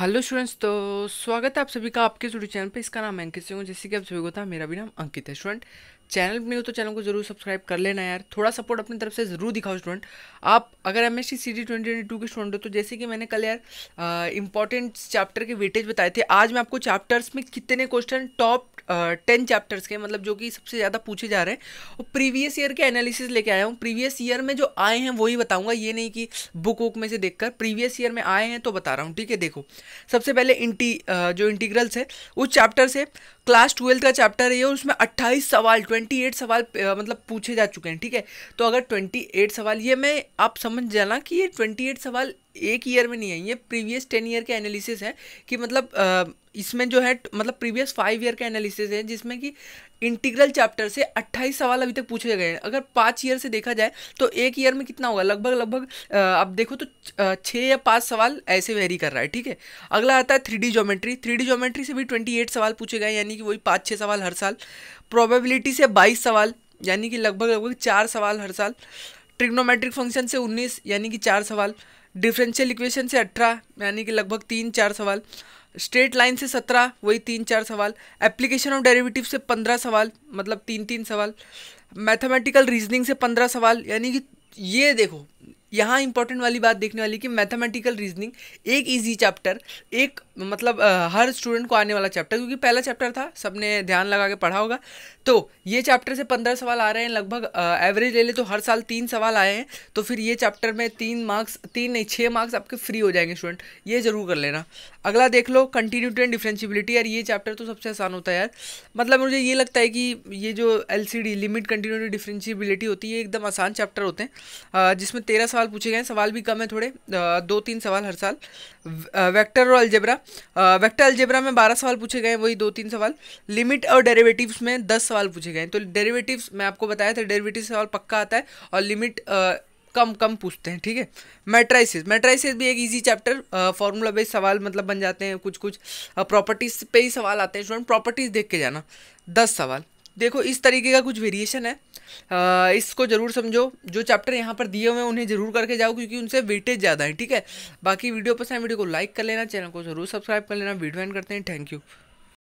hello students तो स्वागत है आप सभी का आपके स्टूडियो चैनल पे इसका नाम अंकित सिंह जैसे कि आप सभी को था मेरा भी नाम अंकित है स्टूडेंट चैनल में हो तो चैनल को जरूर सब्सक्राइब कर लेना यार थोड़ा सपोर्ट अपनी तरफ से ज़रूर दिखाओ स्टूडेंट आप अगर M S C D twenty twenty two के स्टूडेंट हो तो जैसे कि मैंने कल यार इंपॉर्टेंट चैप्टर के वेटेज बताए थे आज मैं आपको चैप्टर्स में कितने क्वेश्चन टॉप टेन चैप्टर्स के मतलब जो कि सबसे ज़्यादा पूछे जा रहे हैं और प्रीवियस ईयर के एनालिसिस लेके आया हूँ प्रीवियस ईयर में जो आए हैं वही बताऊँगा ये नहीं कि बुक वुक में से देखकर प्रीवियस ईयर में आए हैं तो बता रहा हूँ ठीक है देखो सबसे पहले इंटी जो इंटीग्रल्स है उस चैप्टर से क्लास ट्वेल्थ का चैप्टर है उसमें 28 सवाल 28 सवाल मतलब पूछे जा चुके हैं ठीक है तो अगर 28 सवाल ये मैं आप समझ जाना कि ये 28 सवाल एक ईयर में नहीं है ये प्रीवियस टेन ईयर के एनालिसिस है कि मतलब इसमें जो है मतलब प्रीवियस फाइव ईयर के एनालिसिस है जिसमें कि इंटीग्रल चैप्टर से 28 सवाल अभी तक पूछे गए हैं अगर पाँच ईयर से देखा जाए तो एक ईयर में कितना होगा लगभग लगभग आप देखो तो छः या पाँच सवाल ऐसे वेरी कर रहा है ठीक है अगला आता है three D geometry three D geometry से भी एट सवाल पूछे गए यानी कि वही पाँच छः सवाल हर साल प्रोबेबिलिटी से बाईस सवाल यानी कि लगभग लगभग चार सवाल हर साल ट्रिग्नोमेट्रिक फंक्शन से उन्नीस यानी कि चार सवाल डिफरेंशियल इक्वेशन से अठारह यानी कि लगभग तीन चार सवाल स्ट्रेट लाइन से सत्रह वही तीन चार सवाल एप्लीकेशन ऑफ डेरिवेटिव से पंद्रह सवाल मतलब तीन तीन सवाल मैथमेटिकल रीजनिंग से पंद्रह सवाल यानी कि ये देखो यहाँ इंपॉर्टेंट वाली बात देखने वाली कि मैथमेटिकल रीजनिंग एक इजी चैप्टर एक मतलब हर स्टूडेंट को आने वाला चैप्टर क्योंकि पहला चैप्टर था सबने ध्यान लगा के पढ़ा होगा तो ये चैप्टर से पंद्रह सवाल आ रहे हैं लगभग एवरेज ले ले तो हर साल तीन सवाल आए हैं तो फिर ये चैप्टर में तीन मार्क्स तीन नहीं छः मार्क्स आपके फ्री हो जाएंगे स्टूडेंट ये ज़रूर कर लेना अगला देख लो कंटिन्यूटी एंड डिफ्रेंशिबिलिटी यार ये चैप्टर तो सबसे आसान होता है यार मतलब मुझे ये लगता है कि ये जो एल लिमिट कंटिन्यूटी डिफ्रेंशिबिलिटी होती है एकदम आसान चैप्टर होते हैं जिसमें तेरह सवाल पूछे गए सवाल भी कम है थोड़े दो तीन सवाल हर साल वेक्टर और अल्जेब्रा वेक्टर अल्जेब्रा में बारह सवाल पूछे गए वही दो तीन सवाल लिमिट और डेरिवेटिव्स में दस सवाल पूछे गए तो डेरिवेटिव्स मैं आपको बताया था डेरिवेटिव सवाल पक्का आता है और लिमिट कम कम पूछते हैं ठीक है मेट्राइसिस मेट्राइसिस भी एक इजी चैप्टर फॉर्मूला बेस्ड सवाल मतलब बन जाते हैं कुछ कुछ प्रॉपर्टीज पे ही सवाल आते हैं स्टूडेंट प्रॉपर्टीज देख के जाना दस सवाल देखो इस तरीके का कुछ वेरिएशन है आ, इसको ज़रूर समझो जो चैप्टर यहाँ पर दिए हुए हैं उन्हें ज़रूर करके जाओ क्योंकि उनसे वेटेज ज़्यादा है ठीक है बाकी वीडियो पसंद है वीडियो को लाइक कर लेना चैनल को ज़रूर सब्सक्राइब कर लेना वीडियो एंड करते हैं थैंक यू